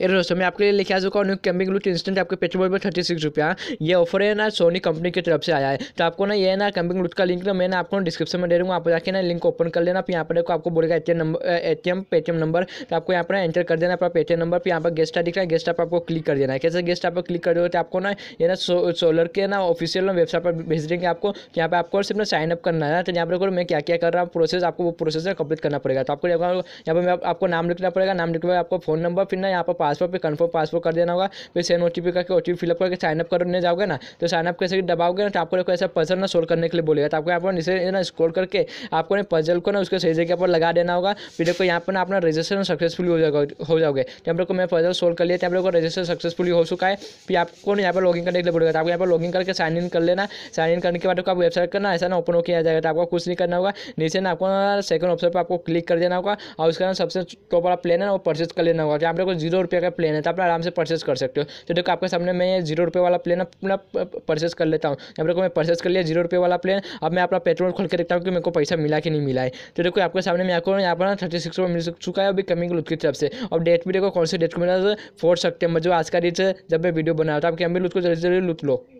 ये दोस्तों मैं आपके लिए लिखा आ चुका हूँ कैम्पिंग लुक इंस्टेंट आपके पेट्रोल पर थर्टी सिक्स रुपया ये ऑफर है ना सोनी कंपनी की तरफ से आया है तो आपको ना ये ना कैम्पिंग लुट का लिंक ना मैं ना आपको डिस्क्रिप्शन में दे दूँगा आप जाकर ना लिंक ओपन कर लेना फिर यहाँ पर देखो आपको बोलेगा ए नंबर ए पेटीएम नंबर तो आपको यहाँ पर एंटर कर देना अपना पेटीएम नंबर फिर यहाँ पर गेस्ट दिख रहा है गेस्ट आप आपको क्लिक कर देना है कैसे गेस्ट आप क्लिक कर दोगे तो आपको ना ये ना सोलर के ना ऑफिशियल ना वेबसाइट पर भेज देंगे आपको तो यहाँ पर आपको सिर्फ ना साइन अप करना है तो यहाँ पर मैं क्या क्या कर रहा हूँ प्रोसेस आपको वो प्रोसेस कंप्लीट करना पड़ेगा तो आपको यहाँ पर आपको नाम लिखना पड़ेगा नाम लिखना आपको फोन नंबर फिर ना यहाँ पर पासवर्ड पे कन्फर्म पासवर्ड कर देना होगा फिर सेंड ओ टी पी करके ओ टी पी फिलअप करके साइनअप करने जाओगे ना तो साइनअप कैसे दबाओगे ना तो आपको ऐसा पजल ना सोल्व करने के लिए बोलेगा तो आपको यहाँ पर नीचे ना स्क्रॉल करके आपको ना पजल को ना उसके सही जगह पर लगा देना होगा फिर देखो यहाँ पर ना अपना रजिस्ट्रेशन सक्सेसफुल हो जाएगा हो जाओगे तो हम लोग को मैं पजल सोल्व कर लिया तो आप लोग को रजिस्ट्रेशन सक्सेसफुल हो चुका है फिर आपको ना यहाँ पर लॉगिन करने के लिए बोलेगा तो आपको यहाँ पर लॉगिन करके साइन इन कर लेना साइन इन करने के बाद आप वेबसाइट करना ऐसा ना ओपन होकर आ जाएगा तो आपको कुछ नहीं करना होगा नीचे ना आपको सेकंड ऑप्शन पर आपको क्लिक कर देना होगा और उसका ना सबसे टॉप वाला प्लान है ना वो परचेज कर लेना होगा आप लोग को जीरो रुपये रुपये का प्लेन है तो आप आराम से परचेस कर सकते हो तो देखो आपके सामने मैं ये जीरो रुपये वाला प्लेन अपना परचेस कर लेता हूँ यहाँ पर मैं परचेस कर लिया जीरो रुपये वाला प्लेन अब मैं अपना पेट्रोल खोल के देखता हूँ कि मेरे को पैसा मिला कि नहीं मिला है तो देखो आपके सामने मैं आपको यहाँ पर ना थर्टी सिक्स मिल चुका है अभी कमिंग लुथ की तरफ से और डेट भी देखो कौन से डेट को मिला फोर सकते जो आज का डेट है जब मैं वीडियो बना रहा था आप कैम्बिल को जल्दी जल्दी लुट लो